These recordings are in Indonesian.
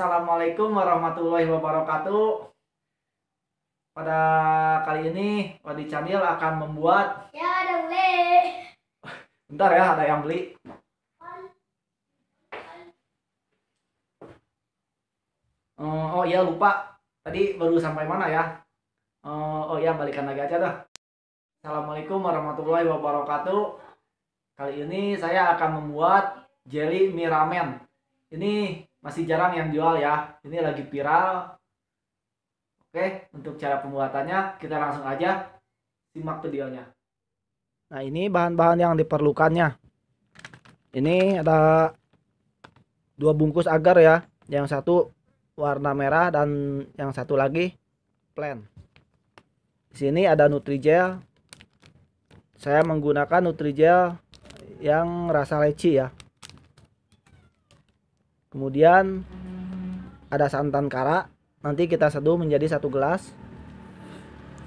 Assalamualaikum warahmatullahi wabarakatuh. Pada kali ini Wadi channel akan membuat Ya ada beli. Bentar ya, ada yang beli. Oh, oh iya lupa. Tadi baru sampai mana ya? Oh, oh iya balikan lagi aja dah. Assalamualaikum warahmatullahi wabarakatuh. Kali ini saya akan membuat jelly miramen. Ini masih jarang yang jual ya ini lagi viral oke untuk cara pembuatannya kita langsung aja simak videonya nah ini bahan-bahan yang diperlukannya ini ada dua bungkus agar ya yang satu warna merah dan yang satu lagi plan di sini ada nutrijel saya menggunakan nutrijel yang rasa leci ya kemudian ada santan kara nanti kita seduh menjadi satu gelas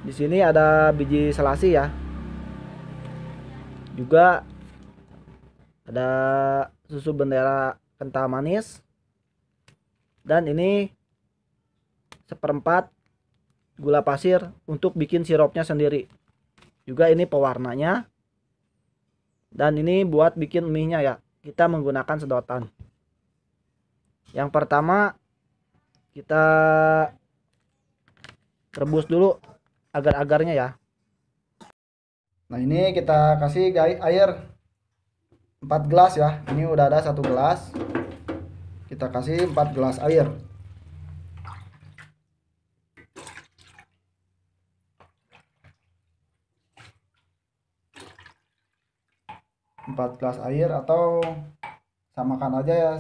di sini ada biji selasi ya juga ada susu bendera kental manis dan ini seperempat gula pasir untuk bikin sirupnya sendiri juga ini pewarnanya dan ini buat bikin mie nya ya kita menggunakan sedotan yang pertama kita rebus dulu agar-agarnya ya nah ini kita kasih air 4 gelas ya ini udah ada satu gelas kita kasih 4 gelas air empat gelas air atau samakan aja ya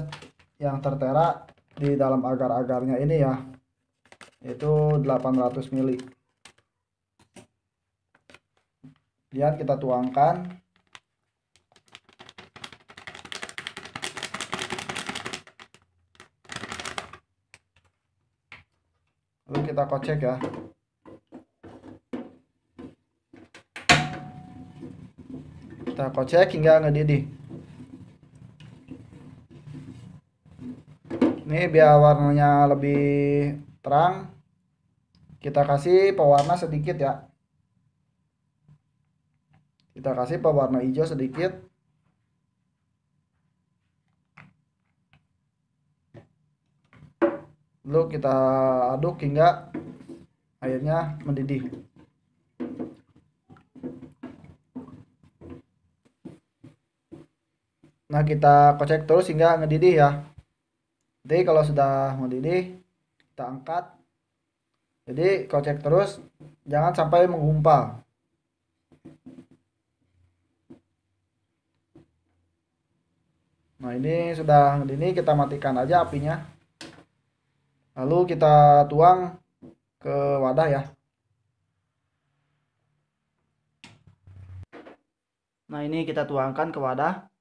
yang tertera di dalam agar-agarnya ini ya itu 800 mili lihat kita tuangkan lalu kita kocek ya kita kocek hingga ngedidih ini biar warnanya lebih terang kita kasih pewarna sedikit ya kita kasih pewarna hijau sedikit lalu kita aduk hingga airnya mendidih nah kita kocek terus hingga ngedidih ya jadi kalau sudah mendidih kita angkat jadi kocek terus jangan sampai menggumpal nah ini sudah mendidih kita matikan aja apinya lalu kita tuang ke wadah ya nah ini kita tuangkan ke wadah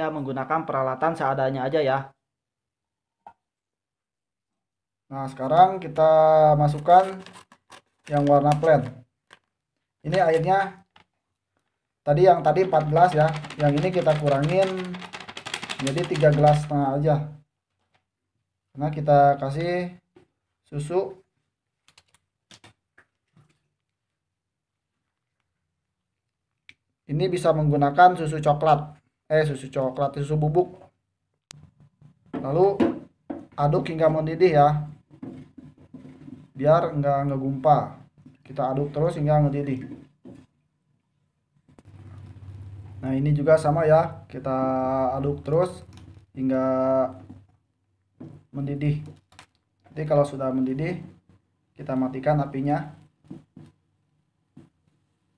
kita menggunakan peralatan seadanya aja ya nah sekarang kita masukkan yang warna plain ini airnya tadi yang tadi 4 gelas ya yang ini kita kurangin jadi 3 gelas setengah aja karena kita kasih susu ini bisa menggunakan susu coklat eh susu coklat susu bubuk lalu aduk hingga mendidih ya biar enggak ngegumpal kita aduk terus hingga mendidih nah ini juga sama ya kita aduk terus hingga mendidih jadi kalau sudah mendidih kita matikan apinya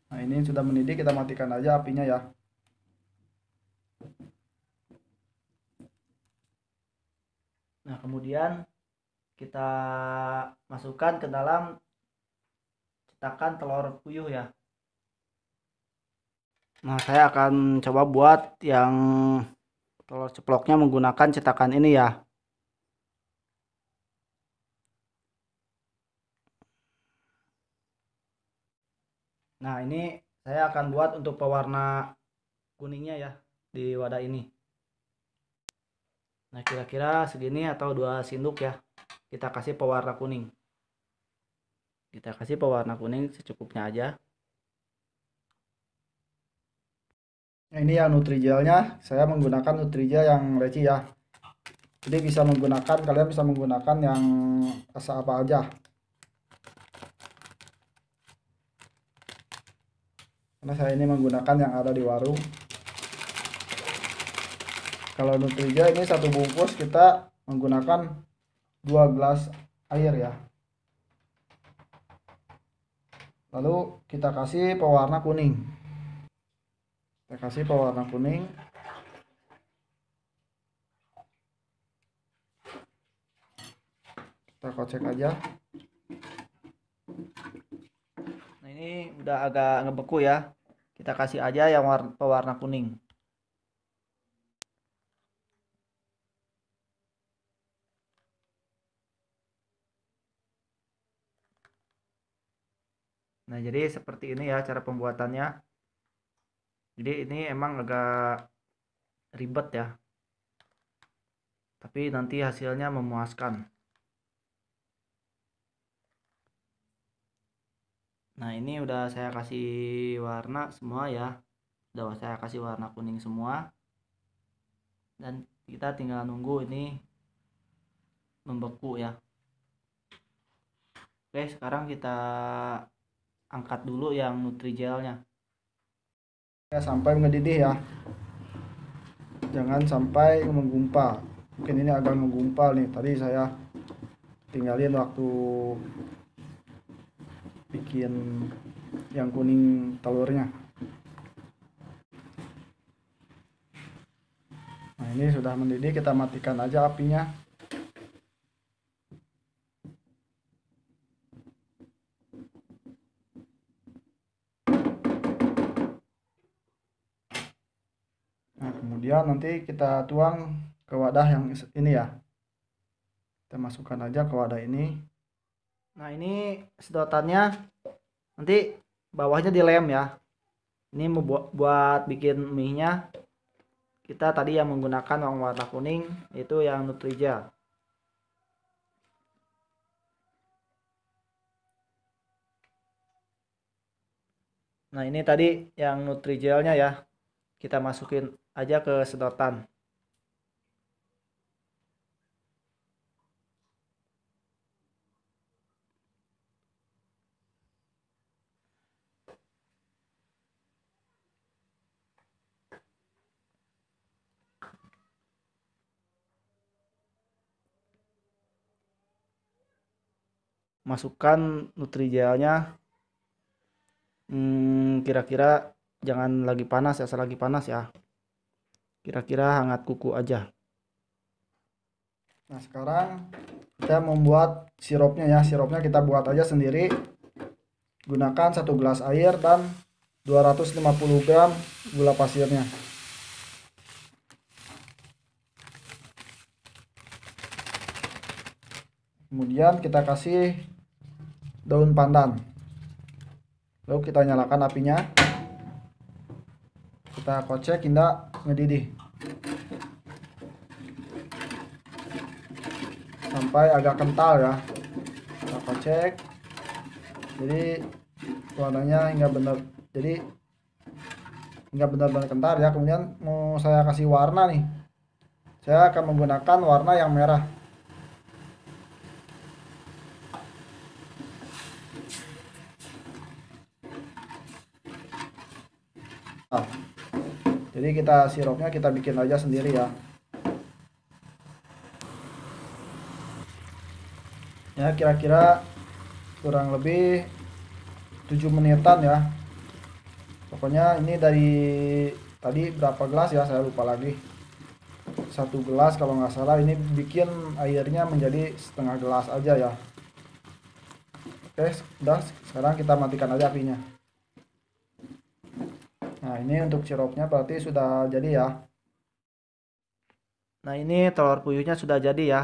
nah ini sudah mendidih kita matikan aja apinya ya Nah, kemudian kita masukkan ke dalam cetakan telur puyuh ya. Nah, saya akan coba buat yang telur ceploknya menggunakan cetakan ini ya. Nah, ini saya akan buat untuk pewarna kuningnya ya di wadah ini. Nah kira-kira segini atau dua sinduk ya kita kasih pewarna kuning. Kita kasih pewarna kuning secukupnya aja. Nah, ini yang nutrijelnya, saya menggunakan nutrijel yang leci ya. Jadi bisa menggunakan kalian bisa menggunakan yang rasa apa aja. Karena saya ini menggunakan yang ada di warung kalau nutrija ini satu bungkus kita menggunakan dua gelas air ya lalu kita kasih pewarna kuning kita kasih pewarna kuning kita kocek aja nah ini udah agak ngebeku ya kita kasih aja yang warna, pewarna kuning Nah, jadi seperti ini ya cara pembuatannya. Jadi ini emang agak ribet ya. Tapi nanti hasilnya memuaskan. Nah, ini udah saya kasih warna semua ya. Udah saya kasih warna kuning semua. Dan kita tinggal nunggu ini membeku ya. Oke, sekarang kita angkat dulu yang nutrijelnya. ya sampai mendidih ya jangan sampai menggumpal mungkin ini agak menggumpal nih tadi saya tinggalin waktu bikin yang kuning telurnya nah ini sudah mendidih kita matikan aja apinya kemudian nanti kita tuang ke wadah yang ini ya kita masukkan aja ke wadah ini nah ini sedotannya nanti bawahnya dilem ya ini membuat buat bikin mie nya kita tadi yang menggunakan yang warna kuning itu yang nutrija nah ini tadi yang nutrijelnya ya kita masukin aja ke sedotan masukkan nutrijelnya hmm, kira-kira hmm, kira -kira jangan lagi panas ya, selagi lagi panas ya. Kira-kira hangat kuku aja. Nah, sekarang kita membuat sirupnya ya. Sirupnya kita buat aja sendiri. Gunakan satu gelas air dan 250 gram gula pasirnya. Kemudian kita kasih daun pandan. Lalu kita nyalakan apinya kita kocek indah ngedidih sampai agak kental ya kita kocek jadi warnanya hingga benar jadi hingga benar-benar kental ya kemudian mau saya kasih warna nih saya akan menggunakan warna yang merah jadi kita sirupnya kita bikin aja sendiri ya ya kira-kira kurang lebih 7 menitan ya pokoknya ini dari tadi berapa gelas ya saya lupa lagi satu gelas kalau nggak salah ini bikin airnya menjadi setengah gelas aja ya oke udah sekarang kita matikan aja apinya Nah, ini untuk sirupnya berarti sudah jadi ya. Nah, ini telur puyuhnya sudah jadi ya.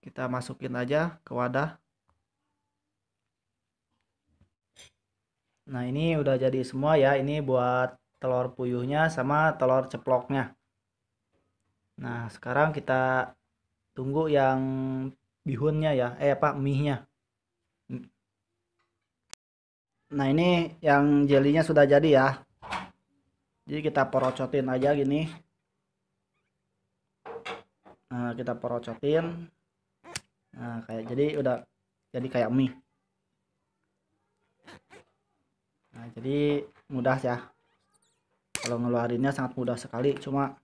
Kita masukin aja ke wadah. Nah, ini udah jadi semua ya. Ini buat telur puyuhnya sama telur ceploknya. Nah, sekarang kita tunggu yang bihunnya ya. Eh, apa? Mie-nya. Nah ini yang jelinya sudah jadi ya. Jadi kita porocotin aja gini. Nah, kita porocotin. Nah, kayak jadi udah jadi kayak mie. Nah, jadi mudah ya. Kalau ngeluarinnya sangat mudah sekali, cuma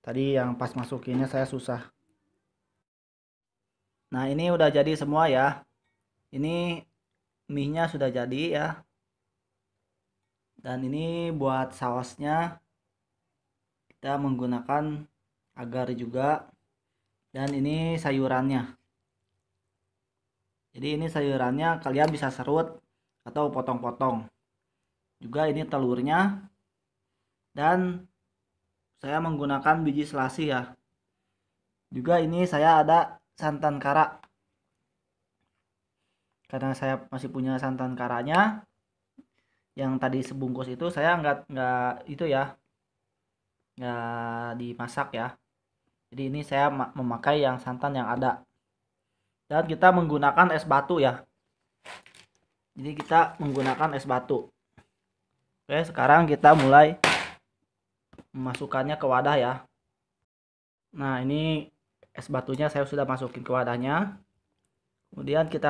tadi yang pas masukinnya saya susah. Nah, ini udah jadi semua ya. Ini mie-nya sudah jadi ya. Dan ini buat sausnya kita menggunakan agar juga dan ini sayurannya. Jadi ini sayurannya kalian bisa serut atau potong-potong. Juga ini telurnya dan saya menggunakan biji selasi ya. Juga ini saya ada santan kara karena saya masih punya santan karanya yang tadi sebungkus itu saya nggak nggak itu ya nggak dimasak ya jadi ini saya memakai yang santan yang ada dan kita menggunakan es batu ya jadi kita menggunakan es batu oke sekarang kita mulai memasukkannya ke wadah ya nah ini es batunya saya sudah masukin ke wadahnya kemudian kita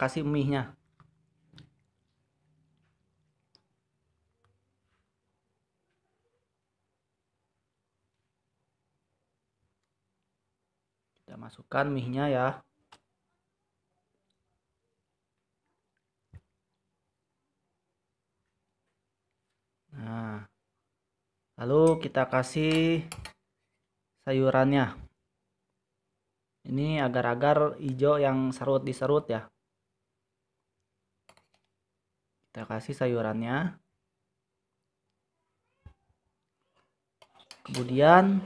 kasih mie-nya kita masukkan mie-nya ya Nah, lalu kita kasih sayurannya ini agar-agar hijau yang serut diserut ya kita kasih sayurannya kemudian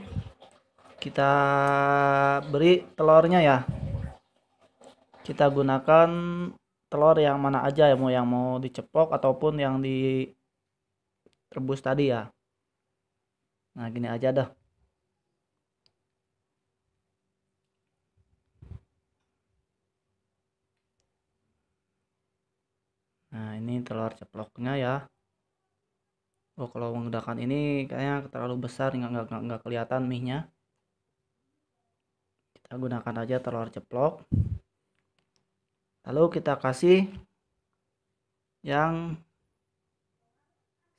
kita beri telurnya ya kita gunakan telur yang mana aja ya mau yang mau dicepok ataupun yang direbus tadi ya nah gini aja dah telur ceploknya ya oh kalau menggunakan ini kayaknya terlalu besar nggak nggak nggak kelihatan mie nya. kita gunakan aja telur ceplok lalu kita kasih yang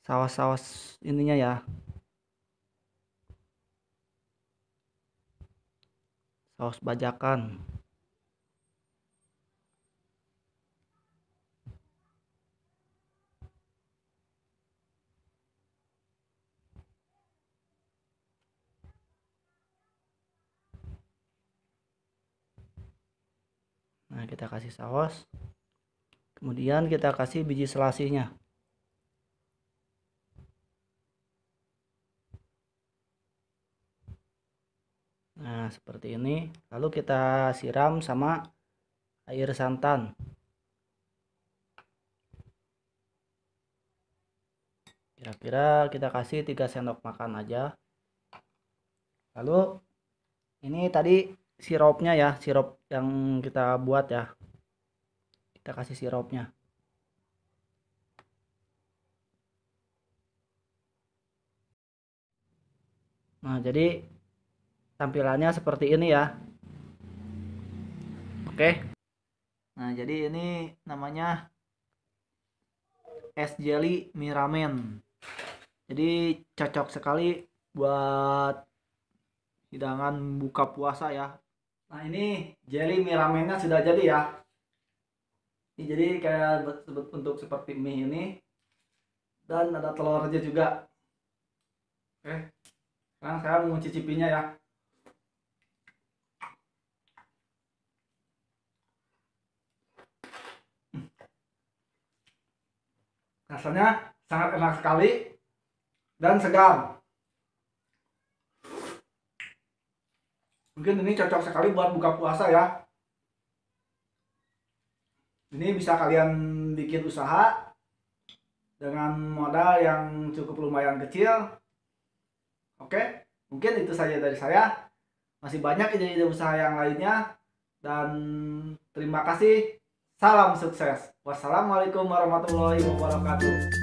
saus-saus ininya ya saus bajakan nah kita kasih saus kemudian kita kasih biji selasihnya Nah, seperti ini. Lalu kita siram sama air santan. Kira-kira kita kasih 3 sendok makan aja. Lalu ini tadi sirupnya ya sirup yang kita buat ya kita kasih sirupnya nah jadi tampilannya seperti ini ya oke nah jadi ini namanya es jelly miramen jadi cocok sekali buat hidangan buka puasa ya Nah ini jelly mie ramennya sudah jadi ya. Ini jadi kayak untuk seperti mie ini. Dan ada telurnya juga. Oke. Sekarang saya mau cicipinya ya. Rasanya sangat enak sekali dan segar. Mungkin ini cocok sekali buat buka puasa ya. Ini bisa kalian bikin usaha dengan modal yang cukup lumayan kecil. Oke, mungkin itu saja dari saya. Masih banyak ide-ide usaha yang lainnya. Dan terima kasih. Salam sukses. Wassalamualaikum warahmatullahi wabarakatuh.